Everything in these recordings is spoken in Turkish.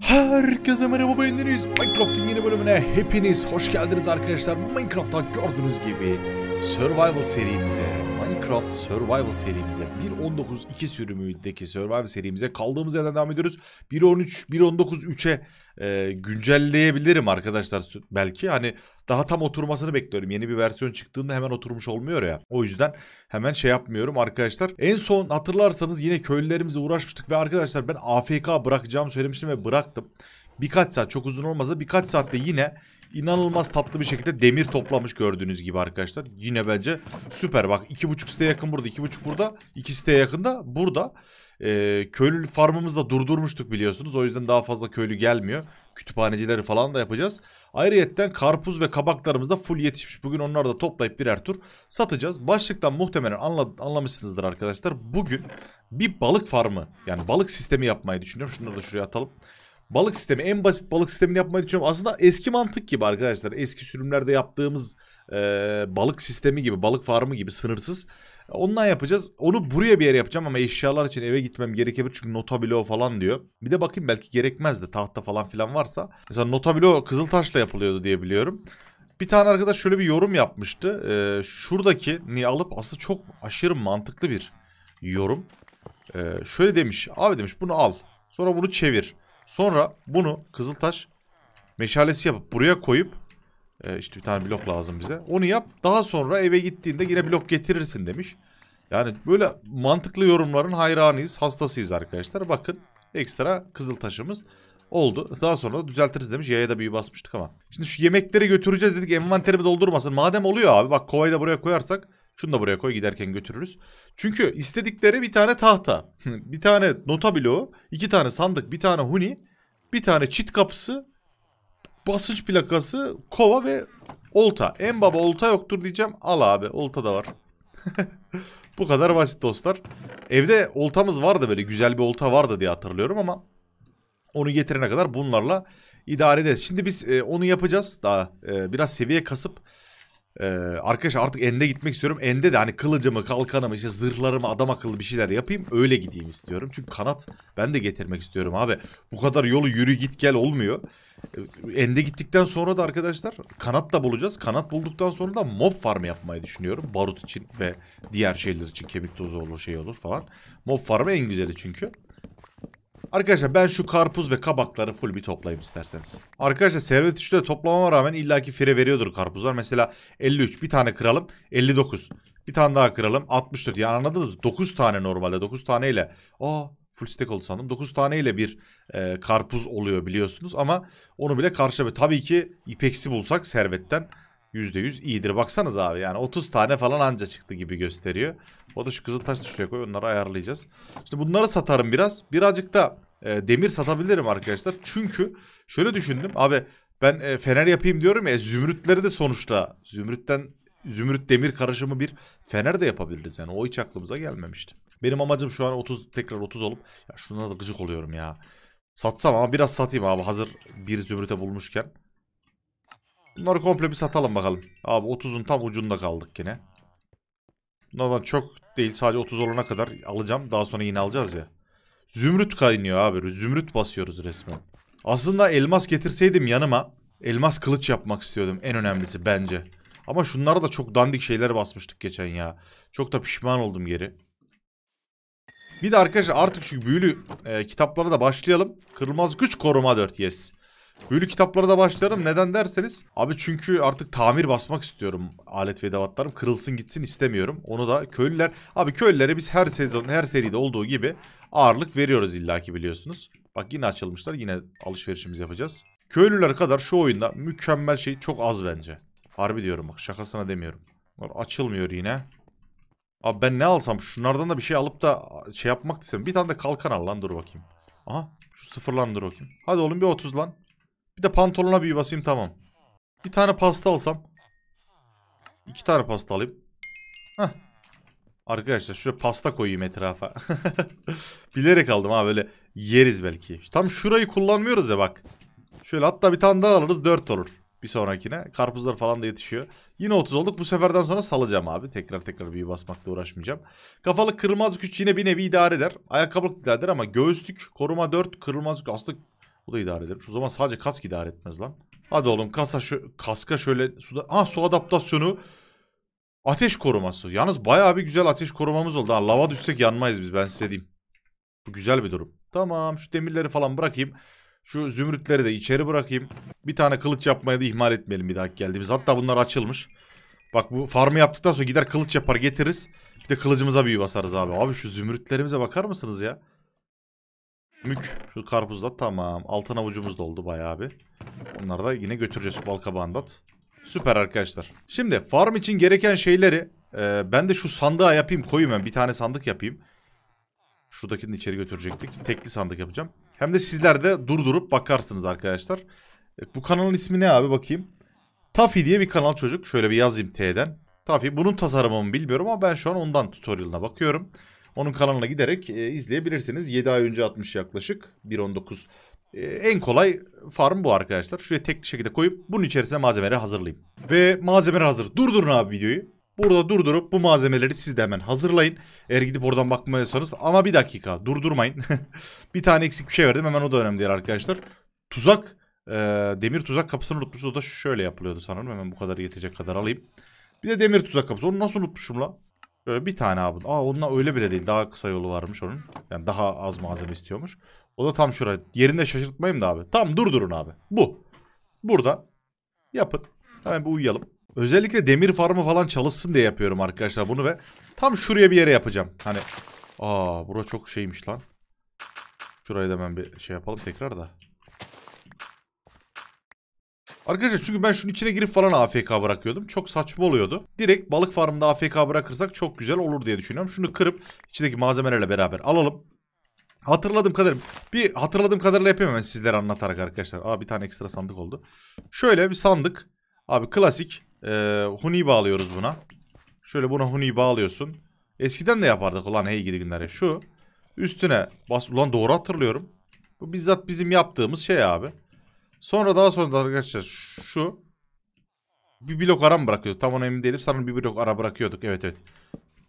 Herkese merhaba beğendiniz. Minecraft'ın yeni bölümüne hepiniz hoş geldiniz arkadaşlar. Minecraft'ta gördüğünüz gibi Survival serimize Minecraft Survival serimize 1.19.2 sürümündeki Survival serimize kaldığımız yerden devam ediyoruz. 1.13, 1.19.3'e e, güncelleyebilirim arkadaşlar belki. Hani daha tam oturmasını bekliyorum. Yeni bir versiyon çıktığında hemen oturmuş olmuyor ya. O yüzden hemen şey yapmıyorum arkadaşlar. En son hatırlarsanız yine köylülerimize uğraşmıştık ve arkadaşlar ben AFK bırakacağımı söylemiştim ve bıraktım. Birkaç saat çok uzun olmasa birkaç saatte yine inanılmaz tatlı bir şekilde demir toplamış gördüğünüz gibi arkadaşlar. Yine bence süper. Bak 2.5 siteye yakın burada, 2.5 burada, 2 siteye yakında burada. E, köylü farmımızda durdurmuştuk biliyorsunuz. O yüzden daha fazla köylü gelmiyor. Kütüphanecileri falan da yapacağız. Ayrıyetten karpuz ve kabaklarımız da full yetişmiş. Bugün onları da toplayıp birer tur satacağız. Başlıktan muhtemelen anla, anlamışsınızdır arkadaşlar. Bugün bir balık farmı yani balık sistemi yapmayı düşünüyorum. Şunları da şuraya atalım balık sistemi en basit balık sistemini yapmayı düşünüyorum. Aslında eski mantık gibi arkadaşlar. Eski sürümlerde yaptığımız e, balık sistemi gibi balık farmı gibi sınırsız. Ondan yapacağız. Onu buraya bir yere yapacağım ama eşyalar için eve gitmem gerekebilir. Çünkü notabilo falan diyor. Bir de bakayım belki gerekmez de tahta falan filan varsa. Mesela notabilo kızıltaşla yapılıyordu diye biliyorum. Bir tane arkadaş şöyle bir yorum yapmıştı. Ee, şuradaki ni alıp aslında çok aşırı mantıklı bir yorum. Ee, şöyle demiş. Abi demiş bunu al. Sonra bunu çevir. Sonra bunu kızıltaş meşalesi yapıp buraya koyup e, işte bir tane blok lazım bize. Onu yap daha sonra eve gittiğinde yine blok getirirsin demiş. Yani böyle mantıklı yorumların hayranıyız hastasıyız arkadaşlar. Bakın ekstra kızıltaşımız oldu. Daha sonra da düzeltiriz demiş. Yaya da büyü basmıştık ama. Şimdi şu yemekleri götüreceğiz dedik envanterimi doldurmasın. Madem oluyor abi bak kovayı da buraya koyarsak şunu da buraya koy giderken götürürüz. Çünkü istedikleri bir tane tahta, bir tane nota bloğu, iki tane sandık, bir tane huni, bir tane çit kapısı, basınç plakası, kova ve olta. En baba olta yoktur diyeceğim. Al abi olta da var. Bu kadar basit dostlar. Evde oltamız vardı böyle güzel bir olta vardı diye hatırlıyorum ama onu getirene kadar bunlarla idare ederiz. Şimdi biz e, onu yapacağız daha e, biraz seviye kasıp ee, arkadaşlar artık ende gitmek istiyorum. Ende de hani kılıcımı, kalkanımı, işte zırhlarımı adam akıllı bir şeyler yapayım. Öyle gideyim istiyorum. Çünkü kanat ben de getirmek istiyorum abi. Bu kadar yolu yürü git gel olmuyor. Ee, ende gittikten sonra da arkadaşlar kanat da bulacağız. Kanat bulduktan sonra da mob farmı yapmayı düşünüyorum. Barut için ve diğer şeyler için kemik tozu olur şey olur falan. Mob farmı en güzeli çünkü. Arkadaşlar ben şu karpuz ve kabakları full bir toplayayım isterseniz. Arkadaşlar servet 3'te toplamama rağmen illaki fire veriyordur karpuzlar. Mesela 53 bir tane kıralım 59. Bir tane daha kıralım 64. Yani anladınız mı? 9 tane normalde 9 taneyle. o full stack oldu sandım. 9 taneyle bir e, karpuz oluyor biliyorsunuz ama onu bile karşılamıyor. Tabii ki ipeksi bulsak servetten %100 iyidir. Baksanız abi yani 30 tane falan anca çıktı gibi gösteriyor. O da şu kızıl taş şuraya koy onları ayarlayacağız. Şimdi bunları satarım biraz. Birazcık da e, demir satabilirim arkadaşlar. Çünkü şöyle düşündüm. Abi ben e, fener yapayım diyorum ya zümrütleri de sonuçta zümrütten zümrüt demir karışımı bir fener de yapabiliriz yani. O hiç aklımıza gelmemişti. Benim amacım şu an 30 tekrar 30 olup ya şuna da gıcık oluyorum ya. Satsam ama biraz satayım abi hazır bir zümrüte bulmuşken. Bunları komple bir satalım bakalım. Abi 30'un tam ucunda kaldık yine. Bunlardan çok değil sadece 30 olana kadar alacağım. Daha sonra yine alacağız ya. Zümrüt kaynıyor abi. Zümrüt basıyoruz resmen. Aslında elmas getirseydim yanıma elmas kılıç yapmak istiyordum. En önemlisi bence. Ama şunlara da çok dandik şeyler basmıştık geçen ya. Çok da pişman oldum geri. Bir de arkadaşlar artık şu büyülü e, kitaplara da başlayalım. Kırılmaz güç koruma 4 yes. Böyle kitaplara da başlarım. Neden derseniz. Abi çünkü artık tamir basmak istiyorum alet ve edevatlarım. Kırılsın gitsin istemiyorum. Onu da köylüler. Abi köylülere biz her sezon her seride olduğu gibi ağırlık veriyoruz illaki biliyorsunuz. Bak yine açılmışlar. Yine alışverişimizi yapacağız. Köylüler kadar şu oyunda mükemmel şey çok az bence. Harbi diyorum bak şakasına demiyorum. Açılmıyor yine. Abi ben ne alsam şunlardan da bir şey alıp da şey yapmak istemiyorum. Bir tane de kalkan al lan dur bakayım. Aha şu sıfırlan dur bakayım. Hadi oğlum bir 30 lan. Bir de pantolona bir basayım tamam. Bir tane pasta alsam. İki tane pasta alayım. Heh. Arkadaşlar şuraya pasta koyayım etrafa. Bilerek aldım ha böyle yeriz belki. Tam şurayı kullanmıyoruz ya bak. Şöyle hatta bir tane daha alırız dört olur. Bir sonrakine. Karpuzlar falan da yetişiyor. Yine 30 olduk. Bu seferden sonra salacağım abi. Tekrar tekrar büyü basmakla uğraşmayacağım. Kafalık kırmaz güç yine bir nevi idare eder. Ayakkabılık idare eder ama göğüslük koruma 4 kırılmazlık güç. Aslında bu da idare edermiş. O zaman sadece kask idare etmez lan. Hadi oğlum kasa şu kaska şöyle suda. Ah su adaptasyonu. Ateş koruması. Yalnız bayağı bir güzel ateş korumamız oldu. Ha, lava düşsek yanmayız biz ben size diyeyim. Bu güzel bir durum. Tamam şu demirleri falan bırakayım. Şu zümrütleri de içeri bırakayım. Bir tane kılıç yapmayı da ihmal etmeyelim bir dahaki geldiğimiz. Hatta bunlar açılmış. Bak bu farmı yaptıktan sonra gider kılıç yapar getiririz. Bir de kılıcımıza büyü basarız abi. Abi şu zümrütlerimize bakar mısınız ya? Mük. Şu karpuzda tamam. Altın avucumuz doldu bayağı bir. Onları da yine götüreceğiz bal kabağındat. Süper arkadaşlar. Şimdi farm için gereken şeyleri e, ben de şu sandığa yapayım koyayım ben. Bir tane sandık yapayım. Şuradakini içeri götürecektik. Tekli sandık yapacağım. Hem de sizler de durdurup bakarsınız arkadaşlar. E, bu kanalın ismi ne abi bakayım. Tafi diye bir kanal çocuk. Şöyle bir yazayım T'den. Tafi bunun tasarımını bilmiyorum ama ben şu an ondan tutorialına bakıyorum. Onun kanalına giderek e, izleyebilirsiniz. 7 ay önce atmış yaklaşık 1.19. E, en kolay farm bu arkadaşlar. Şuraya tek şekilde koyup bunun içerisine malzemeleri hazırlayayım. Ve malzemeler hazır. Durdurun abi videoyu. Burada durdurup bu malzemeleri siz de hemen hazırlayın. Eğer gidip oradan bakmıyorsanız ama bir dakika durdurmayın. bir tane eksik bir şey verdim hemen o da önemli değil arkadaşlar. Tuzak e, demir tuzak kapısını unutmuşuz o da şöyle yapılıyordu sanırım hemen bu kadar yetecek kadar alayım. Bir de demir tuzak kapısı onu nasıl unutmuşum la? Böyle bir tane abi. Aa onunla öyle bile değil. Daha kısa yolu varmış onun. Yani daha az malzeme istiyormuş. O da tam şurada Yerinde şaşırtmayayım da abi. Tam durdurun abi. Bu. Burada. Yapın. Hemen bir uyuyalım. Özellikle demir farmı falan çalışsın diye yapıyorum arkadaşlar bunu ve tam şuraya bir yere yapacağım. Hani aa bura çok şeymiş lan. Şurayı da hemen bir şey yapalım tekrar da. Arkadaşlar çünkü ben şunun içine girip falan AFK bırakıyordum. Çok saçma oluyordu. Direkt balık farmında AFK bırakırsak çok güzel olur diye düşünüyorum. Şunu kırıp içindeki malzemelerle beraber alalım. Hatırladığım kadarıyla bir hatırladığım kadarıyla yapıyorum ben sizlere anlatarak arkadaşlar. Aa bir tane ekstra sandık oldu. Şöyle bir sandık. Abi klasik. Ee, huni bağlıyoruz buna. Şöyle buna huni bağlıyorsun. Eskiden de yapardık ulan hey gidi günlere. Şu üstüne bas ulan doğru hatırlıyorum. Bu bizzat bizim yaptığımız şey abi. Sonra daha sonra da arkadaşlar şu bir blok ara mı bırakıyorduk? Tam ona emin değilim. Sanırım bir blok ara bırakıyorduk. Evet evet.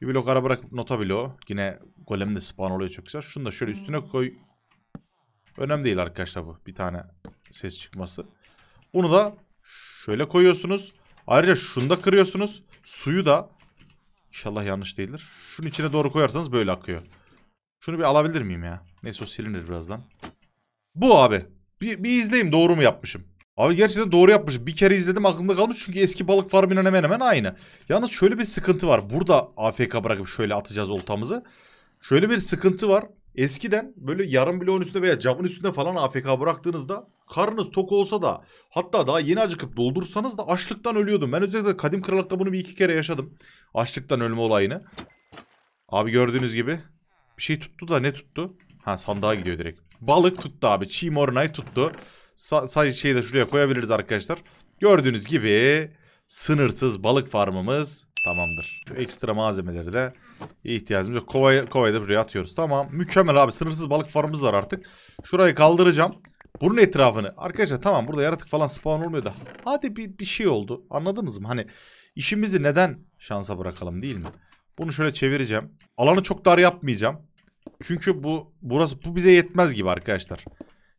Bir blok ara bırakıp nota bloğu. Yine golem de spawn oluyor çok güzel. Şunu da şöyle üstüne koy. Önemli değil arkadaşlar bu. Bir tane ses çıkması. Bunu da şöyle koyuyorsunuz. Ayrıca şunu da kırıyorsunuz. Suyu da inşallah yanlış değildir. Şunun içine doğru koyarsanız böyle akıyor. Şunu bir alabilir miyim ya? Neyse o silinir birazdan. Bu abi. Bir, bir izleyeyim doğru mu yapmışım. Abi gerçekten doğru yapmışım. Bir kere izledim aklımda kalmış çünkü eski balık farmıyla hemen hemen aynı. Yalnız şöyle bir sıkıntı var. Burada AFK bırakıp şöyle atacağız oltamızı. Şöyle bir sıkıntı var. Eskiden böyle yarım bloğun üstünde veya camın üstünde falan AFK bıraktığınızda karnınız tok olsa da hatta daha yeni acıkıp doldursanız da açlıktan ölüyordum. Ben özellikle kadim krallıkta bunu bir iki kere yaşadım. Açlıktan ölme olayını. Abi gördüğünüz gibi bir şey tuttu da ne tuttu? Ha sandığa gidiyor direkt. Balık tuttu abi. Çiğ moronay tuttu. Sadece şeyi de şuraya koyabiliriz arkadaşlar. Gördüğünüz gibi sınırsız balık farmımız tamamdır. Şu ekstra malzemeleri de ihtiyacımız yok. Kovayı, kovayı da buraya atıyoruz. Tamam. Mükemmel abi. Sınırsız balık farmımız var artık. Şurayı kaldıracağım. Bunun etrafını. Arkadaşlar tamam burada yaratık falan spawn olmuyor da. Hadi bir, bir şey oldu. Anladınız mı? Hani işimizi neden şansa bırakalım değil mi? Bunu şöyle çevireceğim. Alanı çok dar yapmayacağım. Çünkü bu burası bu bize yetmez gibi arkadaşlar.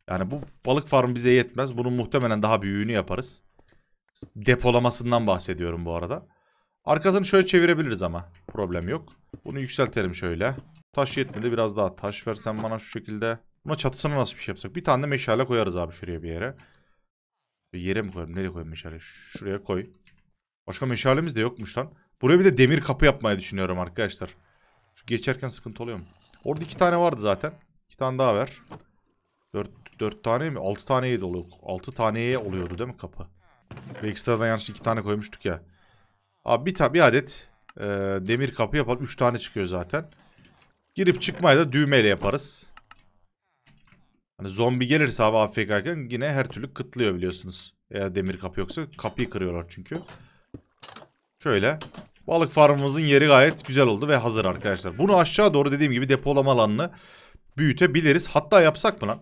Yani bu balık farmı bize yetmez. Bunun muhtemelen daha büyüğünü yaparız. Depolamasından bahsediyorum bu arada. Arkasını şöyle çevirebiliriz ama. Problem yok. Bunu yükseltelim şöyle. Taş yetmedi biraz daha taş versen bana şu şekilde. Buna çatısına nasıl bir şey yapsak? Bir tane de meşale koyarız abi şuraya bir yere. Bir yere mi koyalım? Nereye koyayım meşale? Şuraya koy. Başka meşalemiz de yokmuş lan. Buraya bir de demir kapı yapmayı düşünüyorum arkadaşlar. Şu geçerken sıkıntı oluyor mu? Orada iki tane vardı zaten. İki tane daha ver. Dört, dört tane mi? Altı taneye de oluyor. Altı taneye oluyordu değil mi kapı? Ve ekstradan yanlış iki tane koymuştuk ya. Abi bir, ta bir adet e, demir kapı yapalım. Üç tane çıkıyor zaten. Girip çıkmayı da düğmeyle yaparız. Hani zombi gelirse abi AFK'ken yine her türlü kıtlıyor biliyorsunuz. Eğer demir kapı yoksa kapıyı kırıyorlar çünkü. Şöyle. Balık farmımızın yeri gayet güzel oldu ve hazır arkadaşlar. Bunu aşağı doğru dediğim gibi depolama alanını büyütebiliriz. Hatta yapsak mı lan?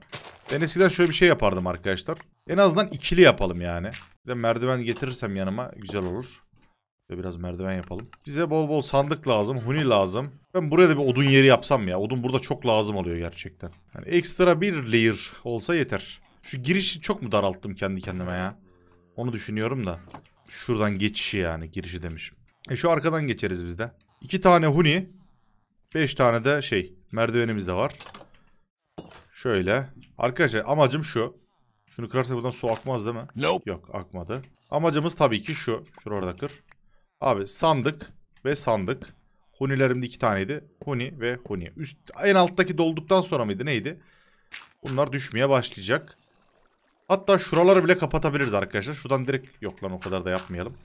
Ben eskiden şöyle bir şey yapardım arkadaşlar. En azından ikili yapalım yani. Bir de merdiven getirirsem yanıma güzel olur. Ve biraz merdiven yapalım. Bize bol bol sandık lazım. Huni lazım. Ben buraya da bir odun yeri yapsam ya. Odun burada çok lazım oluyor gerçekten. Yani ekstra bir layer olsa yeter. Şu girişi çok mu daralttım kendi kendime ya? Onu düşünüyorum da. Şuradan geçişi yani girişi demişim. E şu arkadan geçeriz biz de. İki tane huni. Beş tane de şey merdivenimiz de var. Şöyle. Arkadaşlar amacım şu. Şunu kırarsak buradan su akmaz değil mi? Nope. Yok akmadı. Amacımız tabii ki şu. Şurada kır. Abi sandık ve sandık. Hunilerimde iki taneydi. Huni ve huni. Üst, en alttaki dolduktan sonra mıydı neydi? Bunlar düşmeye başlayacak. Hatta şuraları bile kapatabiliriz arkadaşlar. Şuradan direkt yok lan o kadar da yapmayalım.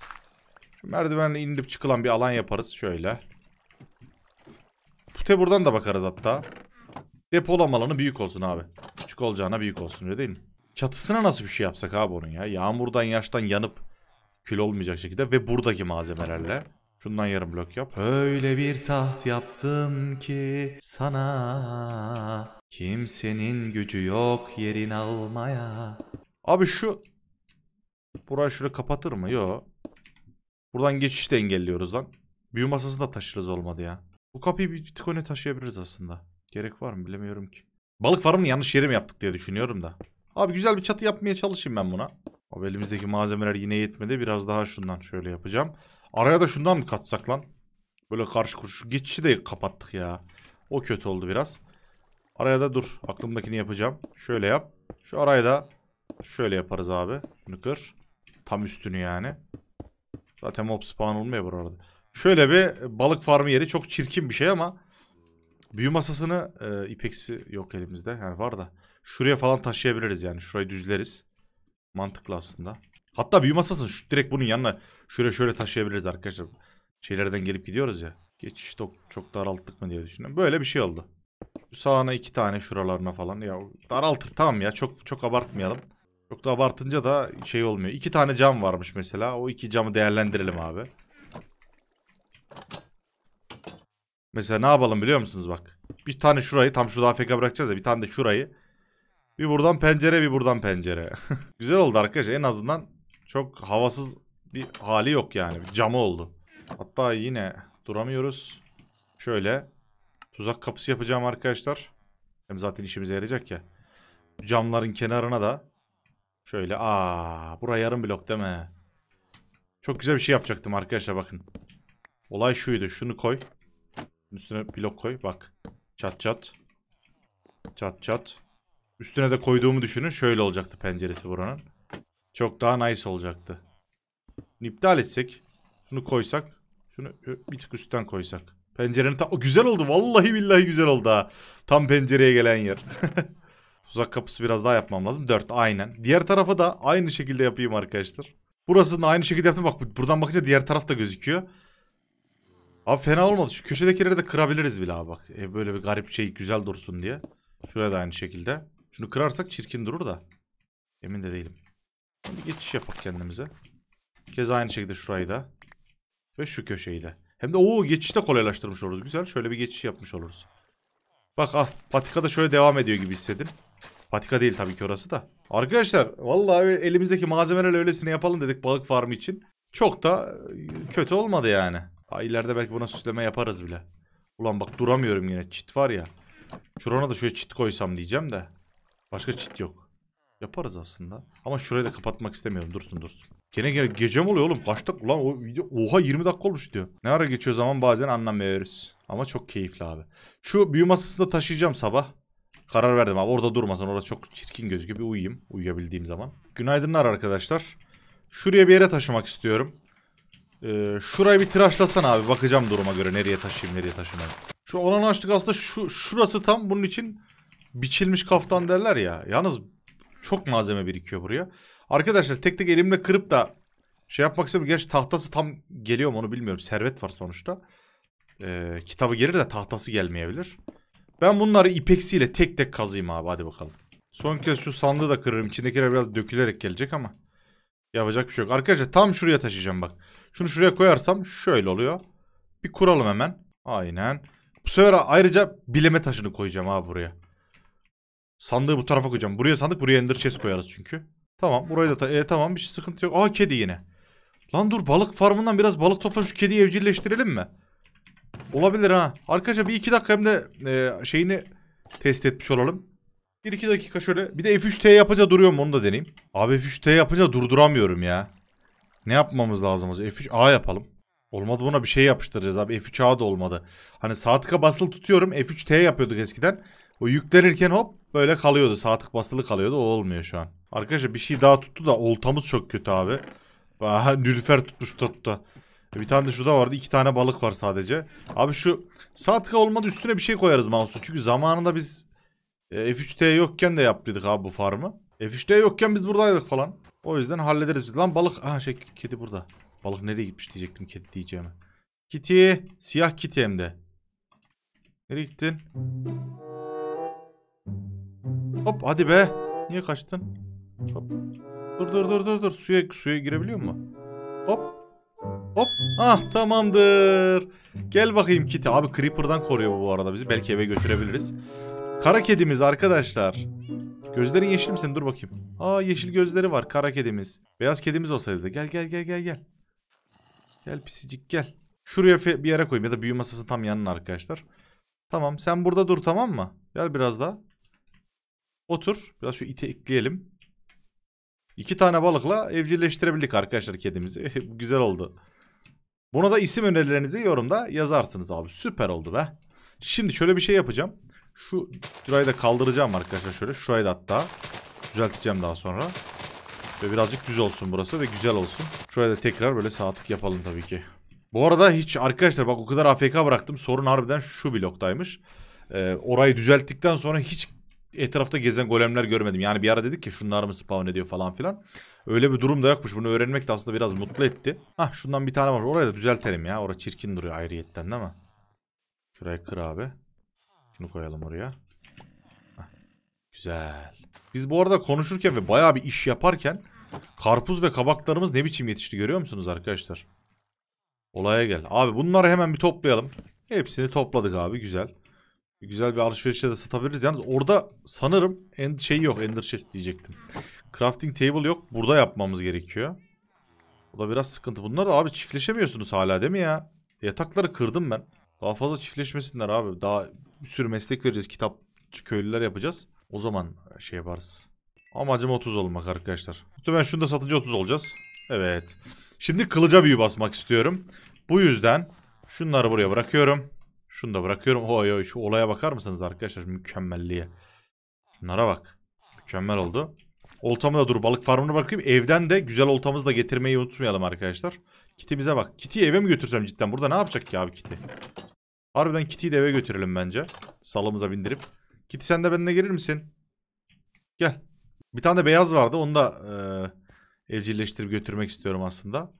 Merdivenle inilip çıkılan bir alan yaparız. Şöyle. Pute buradan da bakarız hatta. Depolama alanı büyük olsun abi. Küçük olacağına büyük olsun öyle değil mi? Çatısına nasıl bir şey yapsak abi onun ya? Yağmurdan yaştan yanıp kül olmayacak şekilde ve buradaki malzemelerle. Şundan yarım blok yap. Öyle bir taht yaptım ki sana kimsenin gücü yok yerin almaya. Abi şu burayı şöyle kapatır mı? Yok. Buradan geçişi de engelliyoruz lan. Büyü masası da taşırız olmadı ya. Bu kapıyı bir tık taşıyabiliriz aslında. Gerek var mı bilemiyorum ki. Balık farmını yanlış yere mi yaptık diye düşünüyorum da. Abi güzel bir çatı yapmaya çalışayım ben buna. Abi elimizdeki malzemeler yine yetmedi. Biraz daha şundan şöyle yapacağım. Araya da şundan mı katsak lan? Böyle karşı kurşu geçişi de kapattık ya. O kötü oldu biraz. Araya da dur. Aklımdakini yapacağım. Şöyle yap. Şu araya da şöyle yaparız abi. Bunu kır. Tam üstünü yani. Zaten mob spawn olmuyor burada. Şöyle bir balık farmı yeri çok çirkin bir şey ama büyü masasını e, ipeksi yok elimizde. Yani var da şuraya falan taşıyabiliriz yani. Şurayı düzleriz. Mantıklı aslında. Hatta büyü masasını şu, direkt bunun yanına şuraya şöyle taşıyabiliriz arkadaşlar. Şeylerden gelip gidiyoruz ya. Geçiş çok, çok daralttık mı diye düşünüyorum. Böyle bir şey oldu. Sağına iki tane şuralarına falan. Ya daraltır tamam ya çok çok abartmayalım. Çok da abartınca da şey olmuyor. İki tane cam varmış mesela. O iki camı değerlendirelim abi. Mesela ne yapalım biliyor musunuz bak. Bir tane şurayı tam şurada AFK bırakacağız ya. Bir tane de şurayı. Bir buradan pencere bir buradan pencere. Güzel oldu arkadaşlar. En azından çok havasız bir hali yok yani. Bir camı oldu. Hatta yine duramıyoruz. Şöyle. Tuzak kapısı yapacağım arkadaşlar. Hem zaten işimize yarayacak ya. Camların kenarına da Şöyle aa buraya yarım blok değil mi? Çok güzel bir şey yapacaktım arkadaşlar bakın. Olay şuydu. Şunu koy. Üstüne blok koy. Bak. Çat çat. Çat çat. Üstüne de koyduğumu düşünün. Şöyle olacaktı penceresi buranın. Çok daha nice olacaktı. İptal etsek. Şunu koysak. Şunu bir tık üstten koysak. Pencerenin tam... Güzel oldu. Vallahi billahi güzel oldu ha. Tam pencereye gelen yer. Uzak kapısı biraz daha yapmam lazım. 4 aynen. Diğer tarafa da aynı şekilde yapayım arkadaşlar. Burasını aynı şekilde yaptım. Bak buradan bakınca diğer taraf da gözüküyor. Abi fena olmadı. Şu köşedekileri de kırabiliriz bile abi bak. E, böyle bir garip şey güzel dursun diye. Şuraya da aynı şekilde. Şunu kırarsak çirkin durur da. Emin de değilim. Bir geçiş yapak kendimize. Kez aynı şekilde şurayı da. Ve şu köşeyi de. Hem de o geçişte kolaylaştırmış oluruz. Güzel. Şöyle bir geçiş yapmış oluruz. Bak ah Patika şöyle devam ediyor gibi hissedin. Patika değil tabii ki orası da. Arkadaşlar vallahi elimizdeki malzemelerle öylesine yapalım dedik balık farmı için. Çok da e, kötü olmadı yani. Ha, ileride belki buna süsleme yaparız bile. Ulan bak duramıyorum yine çit var ya. Şurana da şöyle çit koysam diyeceğim de. Başka çit yok. Yaparız aslında. Ama şurayı da kapatmak istemiyorum. Dursun dursun. Gene ge gece mi oluyor oğlum? Kaçta? Ulan o video... Oha 20 dakika olmuş diyor. Ne ara geçiyor zaman bazen anlamıyoruz. Ama çok keyifli abi. Şu büyü masasını da taşıyacağım sabah. Karar verdim abi. Orada durmasın. orada çok çirkin gözüküyor. Bir uyuyayım. Uyuyabildiğim zaman. Günaydınlar arkadaşlar. Şuraya bir yere taşımak istiyorum. Ee, şurayı bir tıraşlasana abi. Bakacağım duruma göre nereye taşıyayım nereye taşımayayım. Şu olan açtık aslında şu, şurası tam bunun için biçilmiş kaftan derler ya. Yalnız çok malzeme birikiyor buraya. Arkadaşlar tek tek elimle kırıp da şey yapmak istemiyorum. Gerçi tahtası tam geliyor mu onu bilmiyorum. Servet var sonuçta. Ee, kitabı gelir de tahtası gelmeyebilir. Ben bunları ipeksiyle tek tek kazıyım abi hadi bakalım. Son kez şu sandığı da kırırım. İçindekiler biraz dökülerek gelecek ama. Yapacak bir şey yok. Arkadaşlar tam şuraya taşıyacağım bak. Şunu şuraya koyarsam şöyle oluyor. Bir kuralım hemen. Aynen. Bu sefer ayrıca bileme taşını koyacağım abi buraya. Sandığı bu tarafa koyacağım. Buraya sandık buraya ender chest koyarız çünkü. Tamam burayı da ta e, tamam bir şey sıkıntı yok. Aa kedi yine. Lan dur balık farmından biraz balık toplayıp şu kediyi evcilleştirelim mi? Olabilir ha. Arkadaşlar bir iki dakika hem de e, şeyini test etmiş olalım. Bir iki dakika şöyle. Bir de F3T yapınca duruyor mu onu da deneyeyim. Abi F3T yapınca durduramıyorum ya. Ne yapmamız lazım? F3A yapalım. Olmadı buna bir şey yapıştıracağız abi. F3A da olmadı. Hani sağ tıka basılı tutuyorum. F3T yapıyorduk eskiden. O yüklenirken hop böyle kalıyordu. Sağ tık basılı kalıyordu. O olmuyor şu an. Arkadaşlar bir şey daha tuttu da oltamız çok kötü abi. Aha Nülfer tutmuş tuttu. E, bir tane de şurada vardı. iki tane balık var sadece. Abi şu sağ tıka olmadı üstüne bir şey koyarız mouse'u. Çünkü zamanında biz e, F3T yokken de yaptıydık abi bu farmı. F3T yokken biz buradaydık falan. O yüzden hallederiz. Lan balık. Ha şey kedi burada. Balık nereye gitmiş diyecektim kedi diyeceğime. Kitty. Siyah kitty hem de. Nereye gittin? Hop hadi be. Niye kaçtın? Hop. Dur dur dur dur dur. Suya suya girebiliyor mu? Hop. Hop. Ah tamamdır. Gel bakayım Kitty. Abi Creeper'dan koruyor bu arada bizi. Belki eve götürebiliriz. Kara kedimiz arkadaşlar. Gözlerin yeşil mi sen? Dur bakayım. Aa yeşil gözleri var kara kedimiz. Beyaz kedimiz olsaydı da. Gel gel gel gel gel. Gel pisicik gel. Şuraya bir yere koyayım ya da büyü masası tam yanına arkadaşlar. Tamam sen burada dur tamam mı? Gel biraz daha. Otur. Biraz şu ite ekleyelim. İki tane balıkla evcilleştirebildik arkadaşlar kedimizi. Güzel oldu. Buna da isim önerilerinizi yorumda yazarsınız abi. Süper oldu be. Şimdi şöyle bir şey yapacağım. Şu şurayı da kaldıracağım arkadaşlar şöyle. Şurayı da hatta düzelteceğim daha sonra. Ve birazcık düz olsun burası ve güzel olsun. Şuraya da tekrar böyle saatlik yapalım tabii ki. Bu arada hiç arkadaşlar bak o kadar AFK bıraktım. Sorun harbiden şu bloktaymış. Ee, orayı düzelttikten sonra hiç etrafta gezen golemler görmedim. Yani bir ara dedik ki şunlar mı spawn ediyor falan filan. Öyle bir durum da yokmuş. Bunu öğrenmek de aslında biraz mutlu etti. Hah şundan bir tane var. Oraya da düzeltelim ya. Orada çirkin duruyor ayrıyetten değil mi? Şuraya kır abi. Şunu koyalım oraya. Hah. Güzel. Biz bu arada konuşurken ve bayağı bir iş yaparken karpuz ve kabaklarımız ne biçim yetişti görüyor musunuz arkadaşlar? Olaya gel. Abi bunları hemen bir toplayalım. Hepsini topladık abi güzel. Güzel bir alışverişe de satabiliriz. Yalnız orada sanırım end şey yok. Ender chest diyecektim. Crafting table yok. Burada yapmamız gerekiyor. Bu da biraz sıkıntı. Bunlar da abi çiftleşemiyorsunuz hala değil mi ya? Yatakları kırdım ben. Daha fazla çiftleşmesinler abi. Daha bir sürü meslek vereceğiz. Kitap köylüler yapacağız. O zaman şey yaparız. Amacım 30 olmak arkadaşlar. Muhtemelen şunu da satınca 30 olacağız. Evet. Şimdi kılıca büyü basmak istiyorum. Bu yüzden şunları buraya bırakıyorum. Şunu da bırakıyorum. Oy oy şu olaya bakar mısınız arkadaşlar? Mükemmelliğe. Şunlara bak. Mükemmel oldu. Oltamı da dur balık farmını bırakayım. Evden de güzel oltamızı da getirmeyi unutmayalım arkadaşlar. Kitimize bak. Kitiyi eve mi götürsem cidden? Burada ne yapacak ki abi kiti? Harbiden kitiyi de eve götürelim bence. Salımıza bindirip. Kiti sen de benimle gelir misin? Gel. Bir tane de beyaz vardı. Onu da e, evcilleştirip götürmek istiyorum aslında.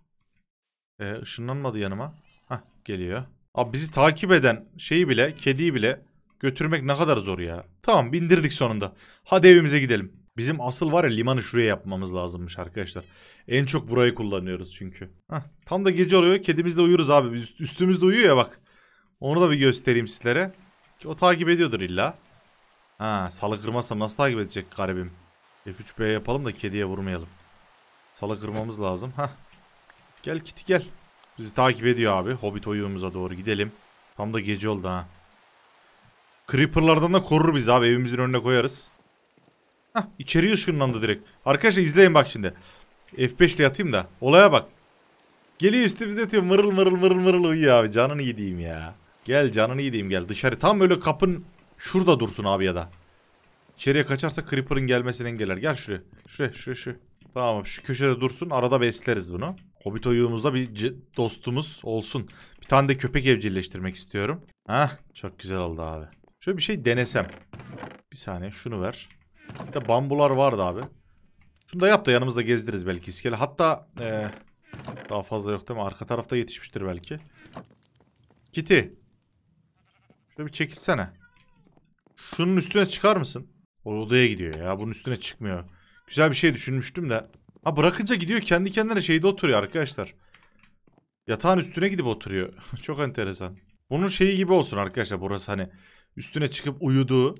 E, ışınlanmadı yanıma. Hah geliyor. Abi bizi takip eden şeyi bile, kediyi bile götürmek ne kadar zor ya. Tamam bindirdik sonunda. Hadi evimize gidelim. Bizim asıl var ya limanı şuraya yapmamız lazımmış arkadaşlar. En çok burayı kullanıyoruz çünkü. Heh, tam da gece oluyor. Kedimiz de uyuruz abi. Üst, üstümüzde uyuyor ya bak. Onu da bir göstereyim sizlere. O takip ediyordur illa. Ha salı kırmazsam nasıl takip edecek garibim. F3B yapalım da kediye vurmayalım. Salı kırmamız lazım. Hah. Gel kiti gel. Bizi takip ediyor abi. Hobbit oyunumuza doğru gidelim. Tam da gece oldu ha. Creeper'lardan da korur bizi abi. Evimizin önüne koyarız. Hah içeriye ışınlandı direkt. Arkadaşlar izleyin bak şimdi. F5 ile yatayım da. Olaya bak. Geliyor üstümüze yatıyor. Mırıl mırıl mırıl mırıl uyuyor abi. Canını yediğim ya. Gel canını yediğim gel. Dışarı tam böyle kapın şurada dursun abi ya da. İçeriye kaçarsa Creeper'ın gelmesini engeller. Gel şuraya. Şuraya şuraya şuraya. Tamam şu köşede dursun. Arada besleriz bunu. Hobbit oyuğumuzda bir dostumuz olsun. Bir tane de köpek evcilleştirmek istiyorum. Hah çok güzel oldu abi. Şöyle bir şey denesem. Bir saniye şunu ver. Bir de bambular vardı abi. Şunu da yap da yanımızda gezdiririz belki iskele. Hatta ee, daha fazla yok değil mi? Arka tarafta yetişmiştir belki. Kitty. Şöyle bir çekilsene. Şunun üstüne çıkar mısın? O odaya gidiyor ya. Bunun üstüne çıkmıyor. Güzel bir şey düşünmüştüm de Ha bırakınca gidiyor kendi kendine şeyde oturuyor arkadaşlar. Yatağın üstüne gidip oturuyor. Çok enteresan. Bunun şeyi gibi olsun arkadaşlar burası hani. Üstüne çıkıp uyuduğu.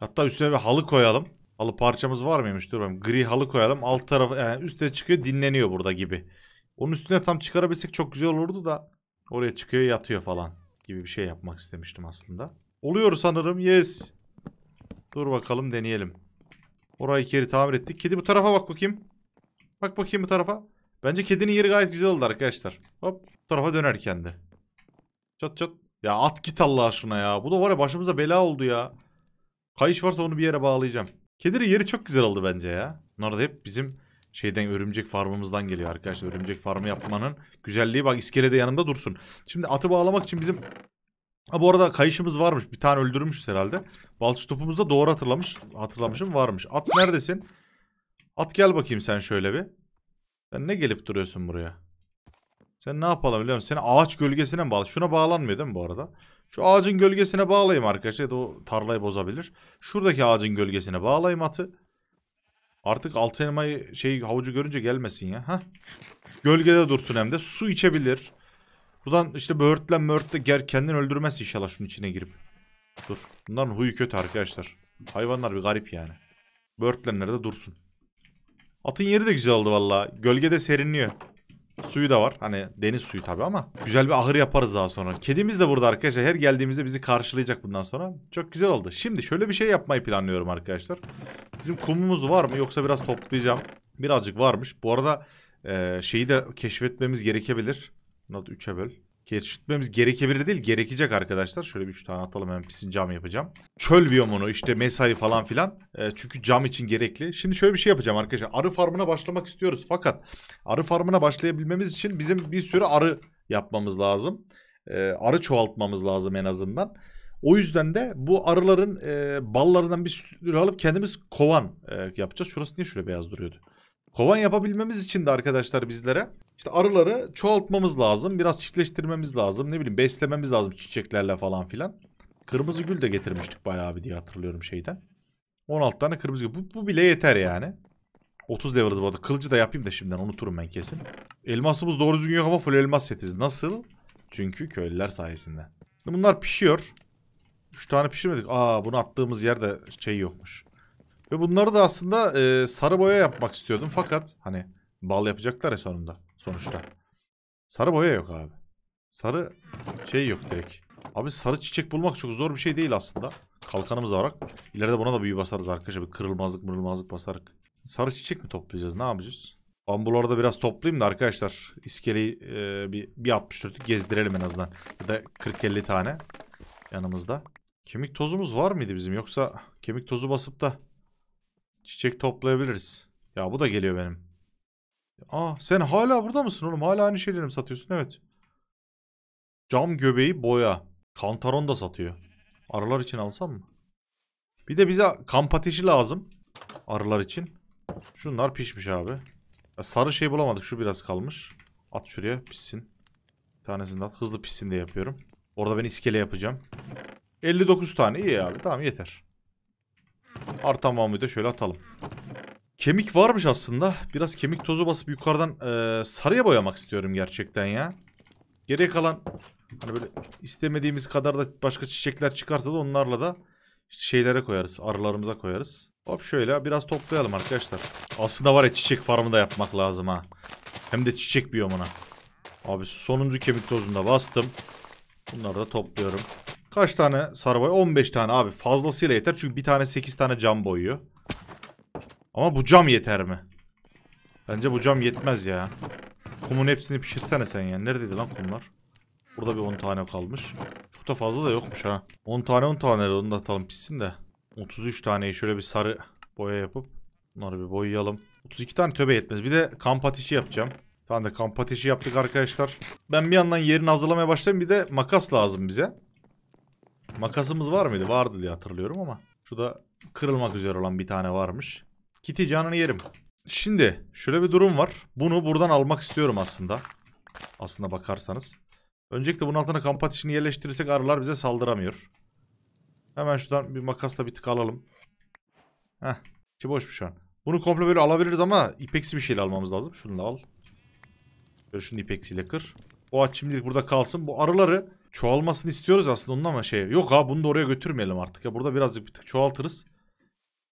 Hatta üstüne bir halı koyalım. Halı parçamız var mıymış? Dur bakayım. Gri halı koyalım. Alt tarafı yani e, üstüne çıkıyor dinleniyor burada gibi. Onun üstüne tam çıkarabilsek çok güzel olurdu da. Oraya çıkıyor yatıyor falan gibi bir şey yapmak istemiştim aslında. Oluyor sanırım. Yes. Dur bakalım deneyelim. Orayı geri tamir ettik. Kedi bu tarafa bak bakayım. Bak bakayım bu tarafa. Bence kedinin yeri gayet güzel oldu arkadaşlar. Hop bu tarafa döner kendi. Çat çat. Ya at git Allah aşkına ya. Bu da var ya başımıza bela oldu ya. Kayış varsa onu bir yere bağlayacağım. Kedinin yeri çok güzel oldu bence ya. Bunlar hep bizim şeyden örümcek farmımızdan geliyor arkadaşlar. Örümcek farmı yapmanın güzelliği bak de yanında dursun. Şimdi atı bağlamak için bizim... Ha bu arada kayışımız varmış. Bir tane öldürmüş herhalde. Balçı topumuzda doğru hatırlamış. Hatırlamışım varmış. At neredesin? At gel bakayım sen şöyle bir. Sen ne gelip duruyorsun buraya? Sen ne yapalım biliyor musun? Seni ağaç gölgesine mi bağlı? Şuna bağlanmıyor değil mi bu arada? Şu ağacın gölgesine bağlayayım arkadaşlar. O tarlayı bozabilir. Şuradaki ağacın gölgesine bağlayayım atı. Artık altı elmayı şey havucu görünce gelmesin ya. Heh. Gölgede dursun hem de. Su içebilir. Buradan işte böğürtlen mörtle ger kendini öldürmez inşallah şunun içine girip. Dur. Bunların huyu kötü arkadaşlar. Hayvanlar bir garip yani. Böğürtlenlerde dursun. Atın yeri de güzel oldu valla. Gölge de serinliyor. Suyu da var. Hani deniz suyu tabii ama. Güzel bir ahır yaparız daha sonra. Kedimiz de burada arkadaşlar. Her geldiğimizde bizi karşılayacak bundan sonra. Çok güzel oldu. Şimdi şöyle bir şey yapmayı planlıyorum arkadaşlar. Bizim kumumuz var mı? Yoksa biraz toplayacağım. Birazcık varmış. Bu arada e, şeyi de keşfetmemiz gerekebilir. Not 3'e böl. Keşfetmemiz gerekebilir değil gerekecek arkadaşlar. Şöyle bir üç tane atalım hemen pisin cam yapacağım. Çöl biyomunu işte mesai falan filan. E, çünkü cam için gerekli. Şimdi şöyle bir şey yapacağım arkadaşlar. Arı farmına başlamak istiyoruz. Fakat arı farmına başlayabilmemiz için bizim bir sürü arı yapmamız lazım. E, arı çoğaltmamız lazım en azından. O yüzden de bu arıların e, ballarından bir sürü alıp kendimiz kovan e, yapacağız. Şurası niye şöyle beyaz duruyordu? Kovan yapabilmemiz için de arkadaşlar bizlere işte arıları çoğaltmamız lazım. Biraz çiftleştirmemiz lazım. Ne bileyim beslememiz lazım çiçeklerle falan filan. Kırmızı gül de getirmiştik bayağı bir diye hatırlıyorum şeyden. 16 tane kırmızı gül. Bu, bu bile yeter yani. 30 level'ız bu arada. Kılıcı da yapayım da şimdiden unuturum ben kesin. Elmasımız doğru düzgün yok ama full elmas setiz. Nasıl? Çünkü köylüler sayesinde. Bunlar pişiyor. 3 tane pişirmedik. Aa bunu attığımız yerde şey yokmuş. Ve bunları da aslında e, sarı boya yapmak istiyordum. Fakat hani bal yapacaklar ya sonunda. Sonuçta. Sarı boya yok abi. Sarı şey yok direkt. Abi sarı çiçek bulmak çok zor bir şey değil aslında. Kalkanımız olarak. İleride buna da büyü basarız arkadaşlar. Bir kırılmazlık mırılmazlık basarak. Sarı çiçek mi toplayacağız? Ne yapacağız? Bambuları da biraz toplayayım da arkadaşlar. İskeleyi e, bir, bir 64'lük gezdirelim en azından. Ya da 40-50 tane yanımızda. Kemik tozumuz var mıydı bizim? Yoksa kemik tozu basıp da Çiçek toplayabiliriz. Ya bu da geliyor benim. Aa sen hala burada mısın oğlum? Hala aynı şeyleri mi satıyorsun? Evet. Cam göbeği boya. Kantaron da satıyor. Arılar için alsam mı? Bir de bize kamp ateşi lazım. Arılar için. Şunlar pişmiş abi. Ya sarı şey bulamadık. Şu biraz kalmış. At şuraya pişsin. Bir tanesini at. Hızlı pişsin diye yapıyorum. Orada ben iskele yapacağım. 59 tane iyi abi. Tamam yeter. Artan Mahmut'u da şöyle atalım. Kemik varmış aslında. Biraz kemik tozu basıp yukarıdan e, sarıya boyamak istiyorum gerçekten ya. Geriye kalan hani böyle istemediğimiz kadar da başka çiçekler çıkarsa da onlarla da şeylere koyarız. Arılarımıza koyarız. Hop şöyle biraz toplayalım arkadaşlar. Aslında var ya çiçek farmı da yapmak lazım ha. Hem de çiçek biyomuna. Abi sonuncu kemik tozunu da bastım. Bunları da topluyorum. Kaç tane sarı boya? 15 tane abi. Fazlasıyla yeter. Çünkü bir tane 8 tane cam boyuyor. Ama bu cam yeter mi? Bence bu cam yetmez ya. Kumun hepsini pişirsene sen ya. Neredeydi lan kumlar? Burada bir 10 tane kalmış. Çok da fazla da yokmuş ha. 10 tane 10 tane onu da atalım pişsin de. 33 taneyi şöyle bir sarı boya yapıp bunları bir boyayalım. 32 tane töbe yetmez. Bir de kamp ateşi yapacağım. Bir tane de kamp ateşi yaptık arkadaşlar. Ben bir yandan yerini hazırlamaya başlayayım. Bir de makas lazım bize. Makasımız var mıydı? Vardı diye hatırlıyorum ama. Şurada kırılmak üzere olan bir tane varmış. Kiti canını yerim. Şimdi şöyle bir durum var. Bunu buradan almak istiyorum aslında. Aslında bakarsanız. Öncelikle bunun altına kamp ateşini yerleştirirsek arılar bize saldıramıyor. Hemen şuradan bir makasla bir tık alalım. Heh. İçi boşmuş şu an. Bunu komple böyle alabiliriz ama ipeksi bir şeyle almamız lazım. Şunu da al. Böyle şunu ipeksiyle kır. O aç şimdilik burada kalsın. Bu arıları çoğalmasını istiyoruz aslında onun ama şey. Yok abi bunu da oraya götürmeyelim artık ya. Burada birazcık bir tık çoğaltırız.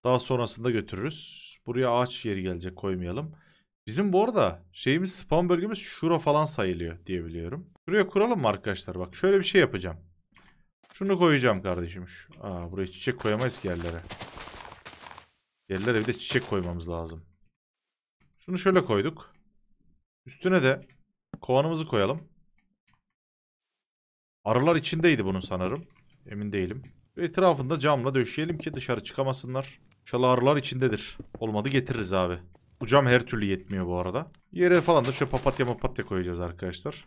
Daha sonrasında götürürüz. Buraya ağaç yeri gelecek koymayalım. Bizim bu arada şeyimiz spawn bölgemiz şura falan sayılıyor diye biliyorum. Şuraya kuralım mı arkadaşlar? Bak şöyle bir şey yapacağım. Şunu koyacağım kardeşim. Aa, buraya çiçek koyamayız ki yerlere. Yerlere bir de çiçek koymamız lazım. Şunu şöyle koyduk. Üstüne de kovanımızı koyalım. Arılar içindeydi bunun sanırım. Emin değilim. Etrafında camla döşeyelim ki dışarı çıkamasınlar. İnşallah arılar içindedir. Olmadı getiririz abi. Bu cam her türlü yetmiyor bu arada. Yere falan da şöyle papatya papatya koyacağız arkadaşlar.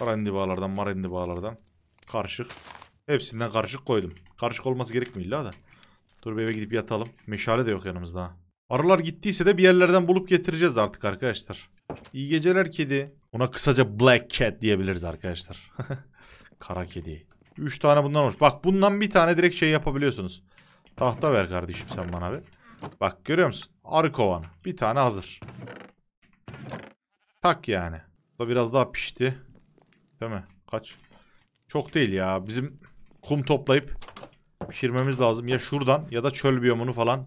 Marendi bağlardan Karışık. Hepsinden karışık koydum. Karışık olması gerekmiyor illa da. Dur bir eve gidip yatalım. Meşale de yok yanımızda. Arılar gittiyse de bir yerlerden bulup getireceğiz artık arkadaşlar. İyi geceler kedi. Ona kısaca Black Cat diyebiliriz arkadaşlar. Kara kedi. 3 tane bundan olmuş. Bak bundan bir tane direkt şey yapabiliyorsunuz. Tahta ver kardeşim sen bana bir. Bak görüyor musun? Arı kovanı. Bir tane hazır. Tak yani. Bu da biraz daha pişti. Değil mi? Kaç? Çok değil ya. Bizim kum toplayıp pişirmemiz lazım. Ya şuradan ya da çöl biyomunu falan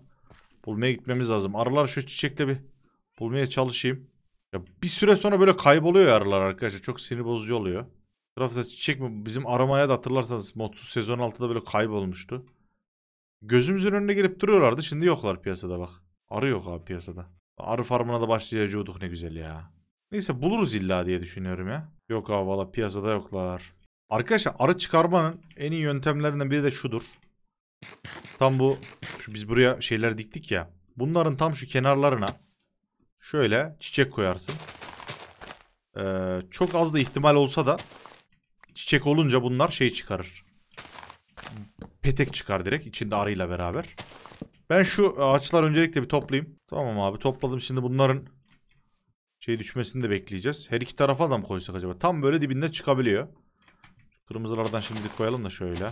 bulmaya gitmemiz lazım. Arılar şu çiçekle bir bulmaya çalışayım. Ya bir süre sonra böyle kayboluyor arılar arkadaşlar. Çok sinir bozucu oluyor. Trafta çiçek mi? Bizim aramaya da hatırlarsanız modsuz sezon 6'da böyle kaybolmuştu. Gözümüzün önüne gelip duruyorlardı. Şimdi yoklar piyasada bak. Arı yok abi piyasada. Arı farmına da başlayacaktık ne güzel ya. Neyse buluruz illa diye düşünüyorum ya. Yok abi valla piyasada yoklar. Arkadaşlar arı çıkarmanın en iyi yöntemlerinden biri de şudur. Tam bu şu biz buraya şeyler diktik ya. Bunların tam şu kenarlarına şöyle çiçek koyarsın. Ee, çok az da ihtimal olsa da Çiçek olunca bunlar şey çıkarır. Petek çıkar direkt içinde arıyla beraber. Ben şu ağaçlar öncelikle bir toplayayım. Tamam abi topladım. Şimdi bunların şey düşmesini de bekleyeceğiz. Her iki tarafa da mı koysak acaba? Tam böyle dibinde çıkabiliyor. kırmızılardan şimdi koyalım da şöyle.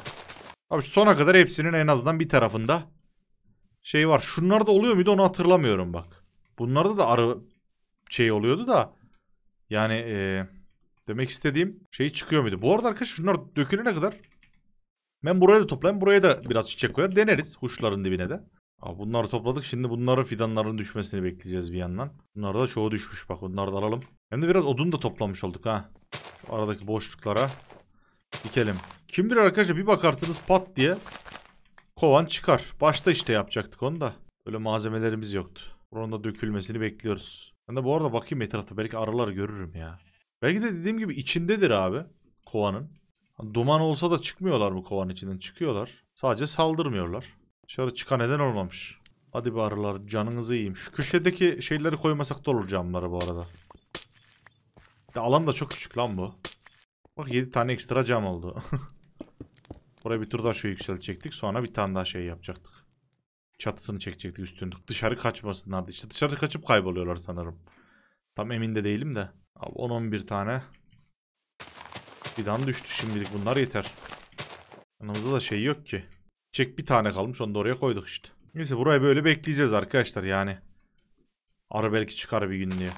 Abi sona kadar hepsinin en azından bir tarafında şey var. Şunlarda oluyor muydu onu hatırlamıyorum bak. Bunlarda da arı şey oluyordu da. Yani eee Demek istediğim şey çıkıyor muydu? Bu arada arkadaşlar şunlar dökülene kadar ben buraya da toplayayım. Buraya da biraz çiçek koyar. Deneriz huşların dibine de. Abi bunları topladık. Şimdi bunların fidanların düşmesini bekleyeceğiz bir yandan. Bunlar da çoğu düşmüş. Bak bunları da alalım. Hem de biraz odun da toplamış olduk ha. Şu aradaki boşluklara dikelim. Kim bilir arkadaşlar bir bakarsınız pat diye kovan çıkar. Başta işte yapacaktık onu da. Böyle malzemelerimiz yoktu. Buranın da dökülmesini bekliyoruz. Ben de bu arada bakayım etrafta belki arılar görürüm ya. Belki de dediğim gibi içindedir abi kovanın. Duman olsa da çıkmıyorlar mı kovanın içinden? Çıkıyorlar. Sadece saldırmıyorlar. Dışarı çıkan neden olmamış. Hadi arılar, canınızı yiyeyim. Şu köşedeki şeyleri koymasak da olur camları bu arada. De alan da çok küçük lan bu. Bak 7 tane ekstra cam oldu. Oraya bir tur daha şu yükseltecektik. Sonra bir tane daha şey yapacaktık. Çatısını çekecektik üstünlük. Dışarı kaçmasınlardı. İşte dışarı kaçıp kayboluyorlar sanırım. Tam emin de değilim de. Abi 10-11 tane fidan düştü şimdilik. Bunlar yeter. Yanımızda da şey yok ki. Çek bir tane kalmış. Onu da oraya koyduk işte. Neyse burayı böyle bekleyeceğiz arkadaşlar yani. Ara belki çıkar bir gün diye.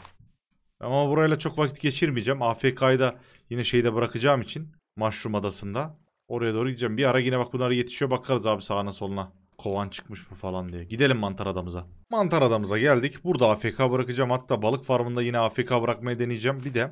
Ama burayla çok vakit geçirmeyeceğim. AFK'yı da yine şeyde bırakacağım için. Mushroom adasında. Oraya doğru gideceğim. Bir ara yine bak bunlar yetişiyor. Bakarız abi sağına soluna. Kovan çıkmış mı falan diye. Gidelim mantar adamıza. Mantar adamıza geldik. Burada AFK bırakacağım. Hatta balık farmında yine AFK bırakmaya deneyeceğim. Bir de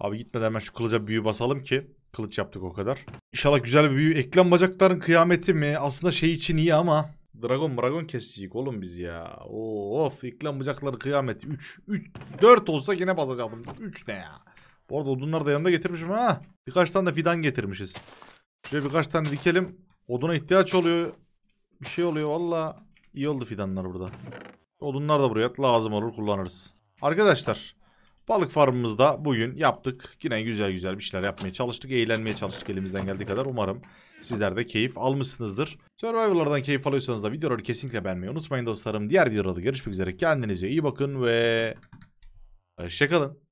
abi gitmeden hemen şu kılıca büyü basalım ki. Kılıç yaptık o kadar. İnşallah güzel bir büyü. Eklem bacakların kıyameti mi? Aslında şey için iyi ama. Dragon dragon kesecek oğlum biz ya. of eklem bacakları kıyameti. 3. 3. 4 olsa yine basacaktım. 3 ne ya? Bu arada odunları da yanında getirmişim ha. Birkaç tane de fidan getirmişiz. Şöyle birkaç tane dikelim. Oduna ihtiyaç oluyor bir şey oluyor valla. iyi oldu fidanlar burada. Odunlar da buraya lazım olur kullanırız. Arkadaşlar balık farmımızda bugün yaptık. Yine güzel güzel bir şeyler yapmaya çalıştık. Eğlenmeye çalıştık elimizden geldiği kadar. Umarım sizler de keyif almışsınızdır. Survivor'lardan keyif alıyorsanız da videoları kesinlikle beğenmeyi unutmayın dostlarım. Diğer videolarda görüşmek üzere. Kendinize iyi bakın ve hoşçakalın.